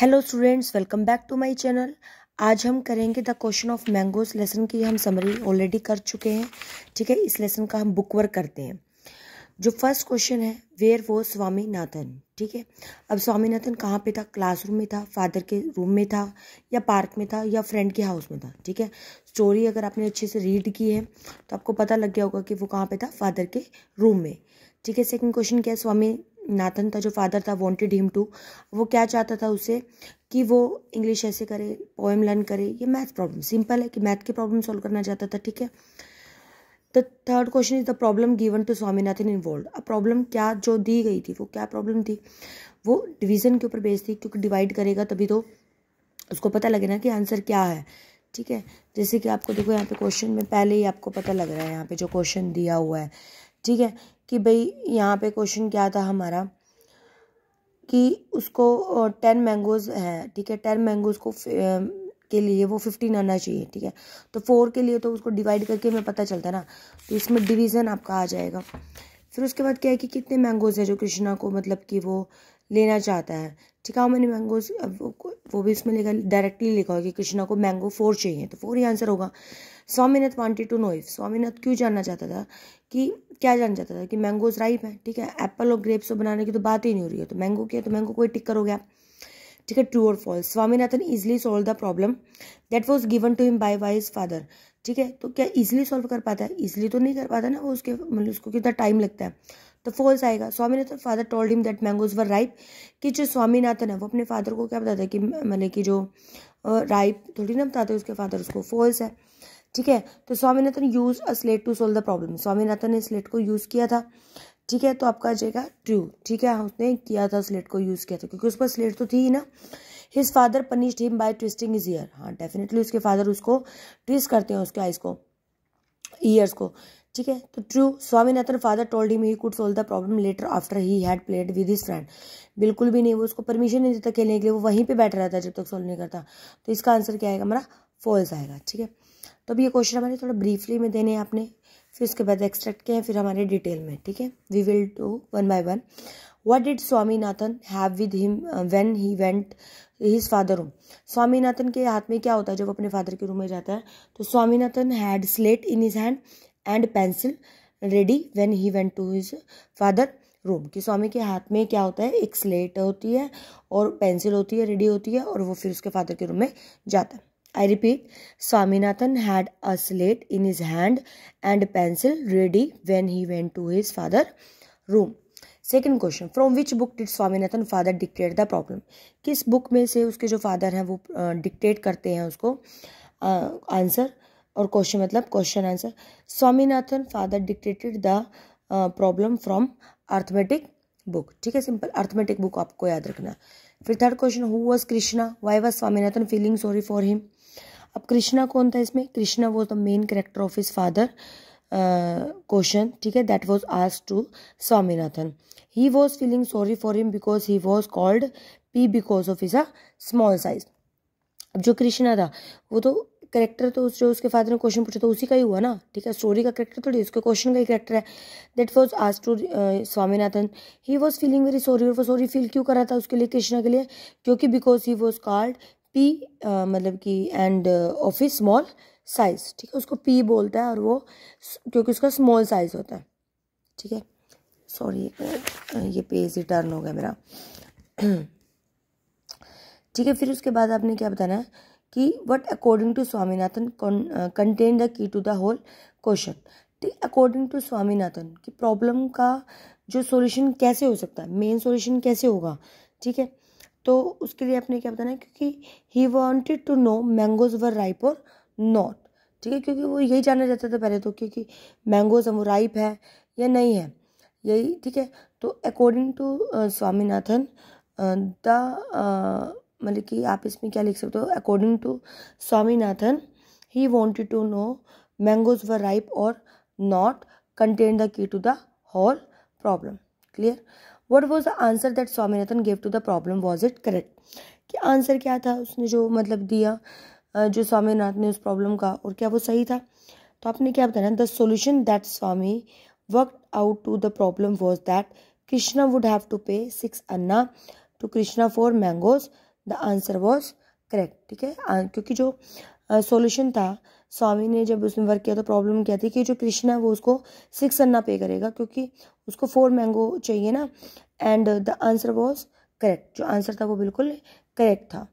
Hello students welcome back to my channel आज हम करेंगे the question of mangoes lesson की हम समरी ऑलरेडी कर चुके हैं ठीक है इस लेसन का हम बुक वर्क करते हैं जो फर्स्ट क्वेश्चन है वेयर वो स्वामीनाथन ठीक है अब स्वामीनाथन कहाँ पे था क्लासरूम में था फादर के रूम में था या पार्क में था या फ्रेंड के हाउस में था ठीक है स्टोरी अगर आपने अच्छे से रीड की है तो आपको पता लग गया होगा कि वो कहाँ पे था फादर के रूम में ठीक है सेकंड क्वेश्चन क्या है स्वामी नाथन था जो फादर था वांटेड हिम टू वो क्या चाहता था उसे कि वो इंग्लिश ऐसे करे पोएम लर्न करे ये मैथ प्रॉब्लम सिंपल है कि मैथ की प्रॉब्लम सॉल्व करना चाहता था ठीक है the third question is the problem given to Swaminathan involve अब प्रॉब्लम क्या जो दी गई थी वो क्या प्रॉब्लम थी वो डिवीजन के ऊपर बेस थी क्योंकि डिवाइड करेगा तभी तो उसको पता लगे ना कि आंसर क्या है ठीक है जैसे कि आपको देखो यहाँ पे क्वेश्चन में पहले ही आपको पता लग रहा है यहाँ पे जो क्वेश्चन दिया हुआ है ठीक है कि भाई यहाँ पे क्वेश्चन क्या था हमारा कि उसको टेन मैंगोज़ हैं ठीक है टेन मैंगोज़ को के लिए वो फिफ्टीन आना चाहिए ठीक है तो फोर के लिए तो उसको डिवाइड करके हमें पता चलता है ना तो इसमें डिवीज़न आपका आ जाएगा फिर उसके बाद क्या है कि कितने मैंगोज़ है जो कृष्णा को मतलब कि वो लेना चाहता है ठीक है मैंने मैंगोज वो भी इसमें लिखा डायरेक्टली लिखा होगा कि कृष्णा को मैंगो फोर चाहिए तो फोर ही आंसर होगा Swaminath wanted to know if Swaminath क्यों जानना चाहता था कि क्या जानना चाहता था कि मैंगोज राइप है ठीक है एप्पल और ग्रेप्स बनाने की तो बात ही नहीं हो रही है तो मैंगो क्या तो मैंगो कोई टिक्कर हो गया ठीक है ट्रू और false Swaminathan easily solve the problem that was given to him by wise father ठीक है तो क्या इजिली सॉल्व कर पाता है इजिली तो नहीं कर पाता ना वो उसके मतलब उसको कितना टाइम लगता है तो फॉल्स आएगा Swaminathan father told him that mangoes were ripe कि जो स्वामीनाथन है वो अपने फादर को क्या बताते हैं कि मतलब कि जो राइप थोड़ी ना बताते उसके फादर उसको फॉल्स है ठीक है तो Swaminathan use a slate to solve the problem Swaminathan ने स्लेट को यूज़ किया था ठीक है तो आपका आ जाएगा ट्रू ठीक है उसने किया था स्लेट को यूज़ किया था क्योंकि उस पर स्लेट तो थी ही ना his father punished him by twisting is ear हाँ डेफिनेटली उसके फादर उसको ट्विस्ट करते हैं उसके आइज को ईयर्स को ठीक है तो true Swaminathan father told him he could solve the problem later after he had played with his friend बिल्कुल भी नहीं वो उसको परमिशन नहीं देता खेलने के लिए वो वहीं पे बैठ रहता है जब तक सोल्व नहीं करता तो इसका आंसर क्या आएगा हमारा फॉल्स आएगा ठीक है तो अभी ये क्वेश्चन हमारे थोड़ा ब्रीफली में देने हैं आपने फिर उसके बाद एक्सट्रैक्ट किया फिर हमारे डिटेल में ठीक है we will do one by one what did Swaminathan have with him when he went his father room Swaminathan के हाथ में क्या होता है जब अपने फादर के रूम में जाता है तो Swaminathan had slate in his hand and pencil ready when he went to his father room कि स्वामी के हाथ में क्या होता है एक स्लेट होती है और पेंसिल होती है रेडी होती है और वो फिर उसके फादर के रूम में जाता है I repeat Swaminathan had a slate in his hand and pencil ready when he went to his father room second question from which book did Swaminathan father dictate the problem किस बुक में से उसके जो father हैं वो डिक्टेट करते हैं उसको आंसर uh, और क्वेश्चन मतलब question answer Swaminathan father dictated the problem from arithmetic book ठीक है सिंपल आर्थमेटिक बुक आपको याद रखना फिर third question who was Krishna why was Swaminathan feeling sorry for him अब कृष्णा कौन था इसमें Krishna was the main character of his father question ठीक है that was ask to Swaminathan he was feeling sorry for him because he was called P because of is a small size अब जो कृष्णा था वो तो करेक्टर तो उस जो उसके फादर ने क्वेश्चन पूछा तो उसी का ही हुआ ना ठीक है स्टोरी का करेक्टर थोड़ी उसके क्वेश्चन का ही करेक्टर है दैट वॉज आज to Swaminathan he was feeling very sorry और वो सॉरी फील क्यों करा था उसके लिए कृष्णा के लिए क्योंकि because he was called P मतलब कि एंड ऑफिस स्मॉल साइज ठीक है उसको पी बोलता है और वो क्योंकि उसका स्मॉल साइज होता है ठीक है सॉरी uh, uh, ये पेज ही टर्न हो गया मेरा ठीक है फिर उसके बाद आपने क्या बताना है कि what according to Swaminathan contain the key to the whole question ठीक अकॉर्डिंग टू स्वामीनाथन कि प्रॉब्लम का जो सॉल्यूशन कैसे हो सकता है मेन सॉल्यूशन कैसे होगा ठीक है तो उसके लिए आपने क्या बताना है क्योंकि he wanted to know mangoes were ripe और नॉट ठीक है क्योंकि वो यही जानना चाहता था पहले तो क्योंकि मैंगोज हम राइप है या नहीं है यही ठीक है तो according to uh, Swaminathan the uh, मतलब कि आप इसमें क्या लिख सकते हो according to Swaminathan he wanted to know mangoes were ripe और not contain the key to the whole problem clear what was the answer that Swaminathan gave to the problem was it correct कि आंसर क्या था उसने जो मतलब दिया जो स्वामीनाथ ने उस प्रॉब्लम का और क्या वो सही था तो आपने क्या बताया the solution that Swami work out to the problem was that Krishna would have to pay six anna to Krishna for mangoes the answer was correct ठीक है क्योंकि जो सॉल्यूशन था स्वामी ने जब उसने वर्क किया तो प्रॉब्लम क्या थी कि जो कृष्णा है वो उसको सिक्स अन्ना पे करेगा क्योंकि उसको फोर मैंगो चाहिए ना and the answer was correct जो आंसर था वो बिल्कुल करेक्ट था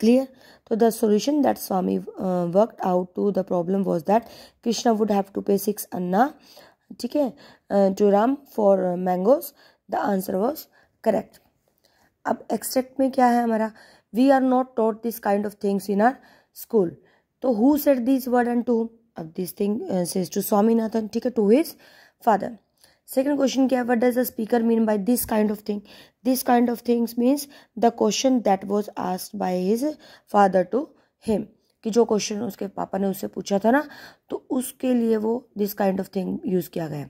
क्लियर तो the solution that Swami worked out to the problem was that Krishna would have to pay six anna ठीक है to Ram for mangoes the answer was correct अब एक्सेप्ट में क्या है हमारा we are not taught this kind of things in our school तो who set this word and to अब this thing says to Swaminathan ठीक है to his father second question क्या है what does the speaker mean by this kind of thing this kind of things means the question that was asked by his father to him कि जो question उसके पापा ने उससे पूछा था ना तो उसके लिए वो this kind of thing use किया गया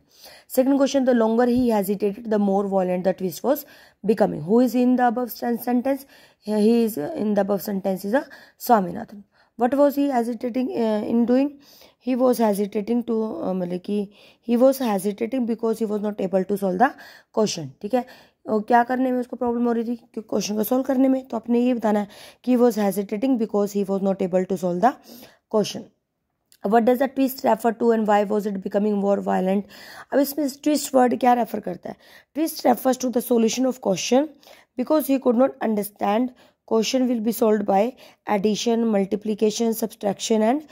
second question the longer he hesitated the more violent the twist was becoming who is in the above sentence he is in the above sentence is a Swaminathan what was he hesitating in doing he was hesitating to मतलब कि he was hesitating because he was not able to solve the question ठीक है और क्या करने में उसको problem हो रही थी क्वेश्चन को सोल्व करने में तो आपने ये बताना है कि was hesitating because he was not able to solve the question what does the twist refer to and why was it becoming more violent अब इसमें ट्विस्ट वर्ड क्या रेफर करता है twist refers to the solution of question because he could not understand question will be solve by addition multiplication subtraction and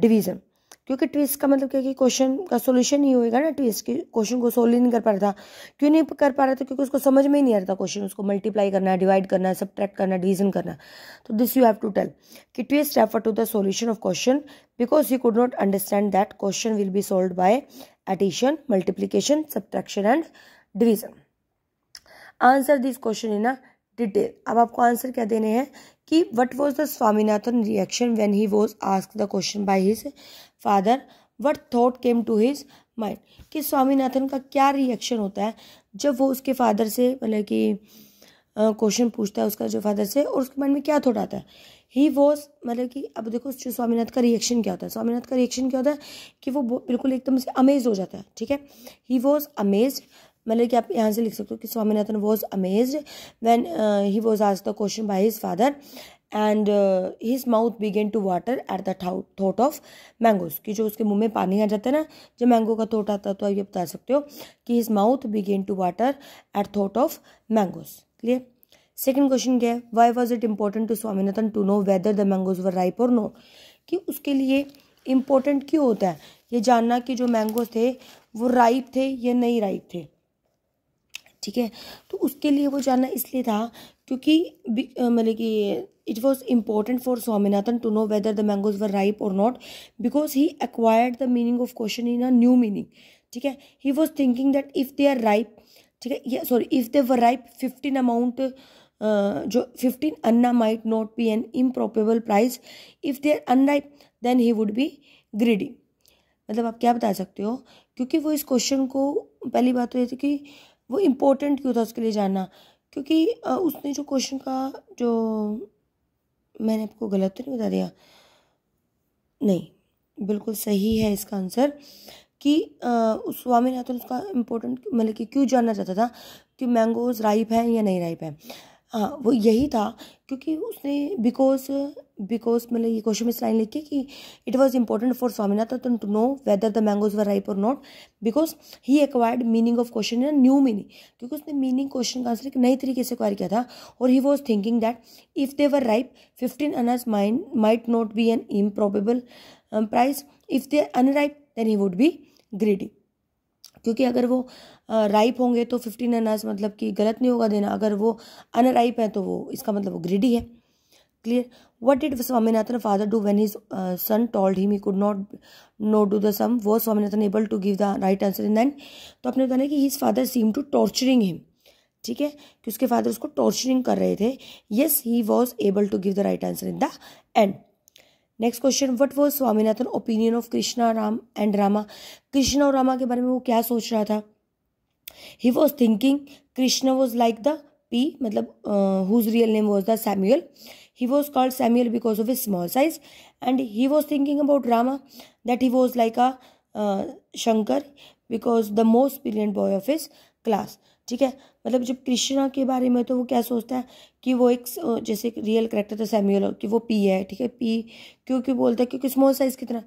division क्योंकि twist का मतलब क्या कि क्वेश्चन का सोल्यूशन नहीं होएगा ना ट्विस्ट की क्वेश्चन को सोल्व नहीं कर पा रहा था क्यों नहीं कर पा रहा था क्योंकि उसको समझ में ही नहीं आ रहा था क्वेश्चन उसको मल्टीप्लाई करना डिवाइड करना सब्ट्रैक्ट करना डिवीजन करना तो this you have to tell कि twist refer to the solution of question because you could not understand that question will be solve by addition multiplication subtraction and division answer this question in a detail अब आपको answer क्या देने हैं कि what was the Swaminathan reaction when he was ask the question by his father what thought came to his mind कि स्वामीनाथन का क्या reaction होता है जब वो उसके फादर से मतलब कि क्वेश्चन पूछता है उसका जो फादर से और उसके माइंड में क्या थॉट आता है ही वॉज मतलब कि अब देखो जो स्वामीनाथ का रिएक्शन क्या होता है स्वामीनाथ का रिएक्शन क्या होता है कि वो बिल्कुल एकदम से अमेज हो जाता है ठीक है ही वॉज अमेज मतलब कि आप यहाँ से लिख सकते हो कि Swaminathan was amazed when he was आज the question by his father and his mouth began to water at the thought of mangoes कि जो उसके मुंह में पानी आ जाता है ना जब मैंगो का थोट आता है तो आप ये बता सकते हो कि his mouth began to water at thought of mangoes clear second question क्या है why was it important to Swaminathan to know whether the mangoes were ripe और नो कि उसके लिए इम्पोर्टेंट क्यों होता है ये जानना कि जो मैंगोज थे वो राइप थे या नहीं राइप थे ठीक है तो उसके लिए वो जाना इसलिए था क्योंकि मतलब कि it was important for Swaminathan to know whether the mangoes were ripe और not because he acquired the meaning of question in a new meaning ठीक है he was thinking that if they are ripe ठीक है sorry if they were ripe fifteen amount जो fifteen anna might not be an improbable price if they are unripe then he would be greedy मतलब आप क्या बता सकते हो क्योंकि वो इस क्वेश्चन को पहली बात तो ये थी कि वो इम्पोर्टेंट क्यों था उसके लिए जानना क्योंकि उसने जो क्वेश्चन का जो मैंने आपको गलत तो नहीं बता दिया नहीं बिल्कुल सही है इसका आंसर कि उस स्वामीनाथन उसका इम्पोर्टेंट मतलब कि क्यों जानना चाहता था कि मैंगोज राइप हैं या नहीं राइप हैं हाँ, वो यही था क्योंकि उसने बिकॉज बिकॉज मतलब ये क्वेश्चन में इस लाइन लिखी कि it was important for Swaminathan to know whether the mangoes were ripe और not because he acquired meaning of question in new meaning क्योंकि उसने मीनिंग क्वेश्चन का आंसर एक नई तरीके से एक्वायर किया था और he was thinking that if they were ripe fifteen annas mind might not be an improbable price if they unripe then he would be grading क्योंकि अगर वो राइप होंगे तो फिफ्टीन अनाज मतलब कि गलत नहीं होगा देना अगर वो अनराइप है तो वो इसका मतलब वो ग्रीडी है clear what did Swaminathan father do when his son told him he could not know do the sum was Swaminathan able to give the right answer in than तो आपने बताया कि his father seem to torturing him ठीक है कि उसके father उसको torturing कर रहे थे yes he was able to give the right answer in the end next question what was Swaminathan opinion of Krishna Ram and Rama Krishna और रामा के बारे में वो क्या सोच रहा था he was thinking Krishna was like the P मतलब whose real name was the Samuel he was called Samuel because of is small size and he was thinking about Rama that he was like a Shankar because the most brilliant boy of his class ठीक है मतलब जब कृष्णा के बारे में तो वो क्या सोचता है कि वो एक जैसे एक रियल करेक्टर था सैम्यूल कि वो पी है ठीक है पी क्योंकि बोलता है क्योंकि स्मॉल साइज़ कितना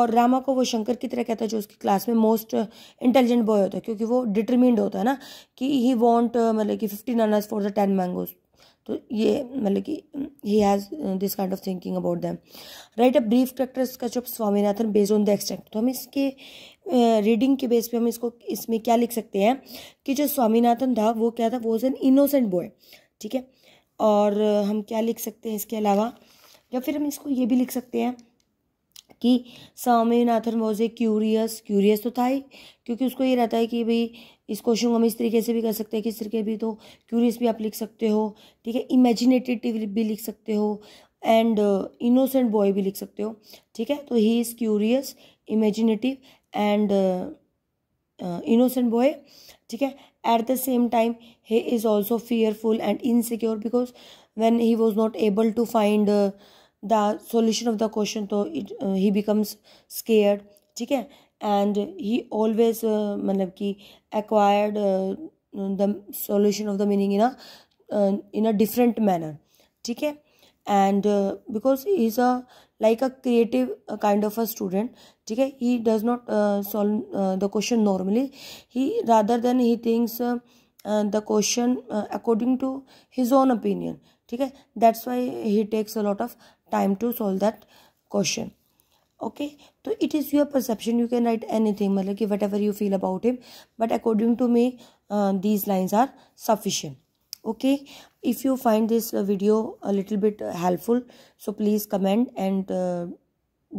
और रामा को वो शंकर की तरह कहता है जो उसकी क्लास में मोस्ट इंटेलिजेंट बॉय होता है क्योंकि वो डिटर्मिंड होता है ना कि ही वॉन्ट मतलब कि fifteen annas for the ten mangoes तो ये मतलब कि he has this kind of thinking about them right a brief character का of Swaminathan based on the extent तो हम इसके रीडिंग के बेस पे हम इसको इसमें क्या लिख सकते हैं कि जो स्वामीनाथन था वो क्या था वो एन इनोसेंट बॉय ठीक है और हम क्या लिख सकते हैं इसके अलावा या फिर हम इसको ये भी लिख सकते हैं कि Swaminathan was a curious curious तो था ही क्योंकि उसको ये रहता है कि भाई इस क्वेश्चन को हम इस तरीके से भी कर सकते हैं किस तरीके भी तो क्यूरियस भी आप लिख सकते हो ठीक है इमेजिनेटिव भी लिख सकते हो एंड इनोसेंट बॉय भी लिख सकते हो ठीक है तो he is curious imaginative and uh, uh, innocent boy okay. at the same time he is also fearful and insecure because when he was not able to find uh, the solution of the question so uh, he becomes scared okay. and he always uh, मतलब acquired uh, the solution of the meaning in a uh, in a different manner okay. and uh, because he is a like a creative uh, kind of a student okay, he does not uh, solve uh, the question normally he rather than he thinks uh, uh, the question uh, according to his own opinion okay. that's why he takes a lot of time to solve that question Okay, so it is your perception. You can write anything, anything मतलब कि whatever you feel about him these lines are sufficient okay if you find this uh, video a little bit uh, helpful so please comment and uh,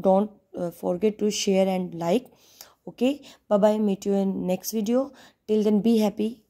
don't uh, forget to share and like okay bye bye meet you in next video till then be happy